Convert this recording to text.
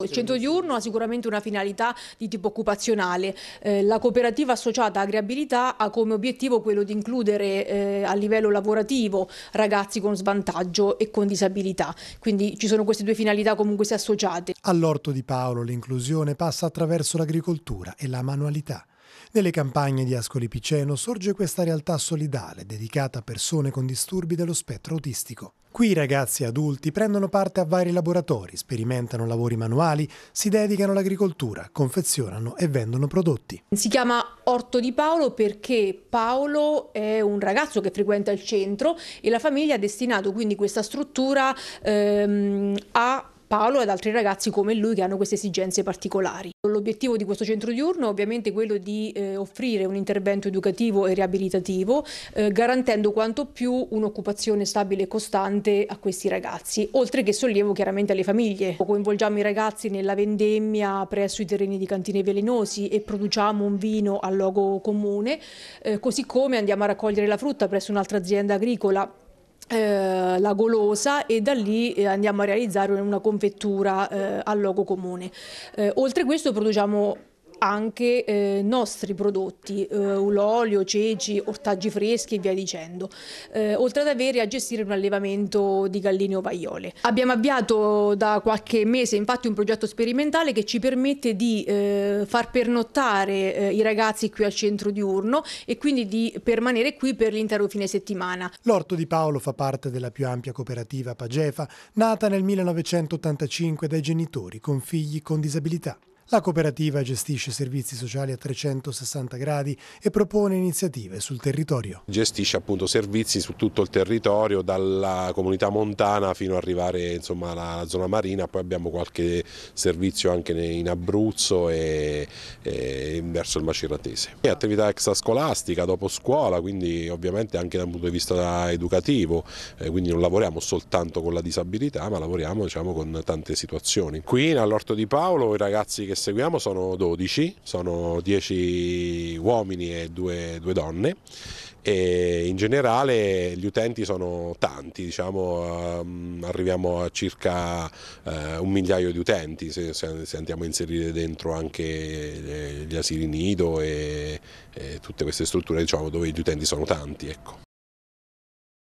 Il centro diurno ha sicuramente una finalità di tipo occupazionale. Eh, la cooperativa associata Agriabilità ha come obiettivo quello di includere eh, a livello lavorativo ragazzi con svantaggio e con disabilità. Quindi ci sono queste due finalità comunque se associate. All'orto di Paolo l'inclusione passa attraverso l'agricoltura e la manualità. Nelle campagne di Ascoli Piceno sorge questa realtà solidale dedicata a persone con disturbi dello spettro autistico. Qui i ragazzi e adulti prendono parte a vari laboratori, sperimentano lavori manuali, si dedicano all'agricoltura, confezionano e vendono prodotti. Si chiama Orto di Paolo perché Paolo è un ragazzo che frequenta il centro e la famiglia ha destinato quindi questa struttura ehm, a Paolo ed altri ragazzi come lui che hanno queste esigenze particolari. L'obiettivo di questo centro diurno è ovviamente quello di eh, offrire un intervento educativo e riabilitativo, eh, garantendo quanto più un'occupazione stabile e costante a questi ragazzi, oltre che sollievo chiaramente alle famiglie. Coinvolgiamo i ragazzi nella vendemmia presso i terreni di cantine velenosi e produciamo un vino al logo comune, eh, così come andiamo a raccogliere la frutta presso un'altra azienda agricola eh, la golosa e da lì eh, andiamo a realizzare una confettura eh, al logo comune. Eh, oltre a questo produciamo anche eh, nostri prodotti, eh, olio, ceci, ortaggi freschi e via dicendo, eh, oltre ad avere a gestire un allevamento di galline ovaiole. Abbiamo avviato da qualche mese infatti un progetto sperimentale che ci permette di eh, far pernottare eh, i ragazzi qui al centro diurno e quindi di permanere qui per l'intero fine settimana. L'orto di Paolo fa parte della più ampia cooperativa Pagefa, nata nel 1985 dai genitori con figli con disabilità. La cooperativa gestisce servizi sociali a 360 gradi e propone iniziative sul territorio. Gestisce appunto servizi su tutto il territorio, dalla comunità montana fino ad arrivare insomma, alla zona marina, poi abbiamo qualche servizio anche in Abruzzo e, e verso il Maciratese. E attività extrascolastica, dopo scuola, quindi ovviamente anche dal punto di vista educativo, eh, quindi non lavoriamo soltanto con la disabilità ma lavoriamo diciamo, con tante situazioni. Qui all'Orto di Paolo i ragazzi che seguiamo sono 12, sono 10 uomini e 2, 2 donne e in generale gli utenti sono tanti, diciamo, um, arriviamo a circa uh, un migliaio di utenti se, se, andiamo a inserire dentro anche eh, gli asili nido e, e tutte queste strutture diciamo, dove gli utenti sono tanti. Ecco.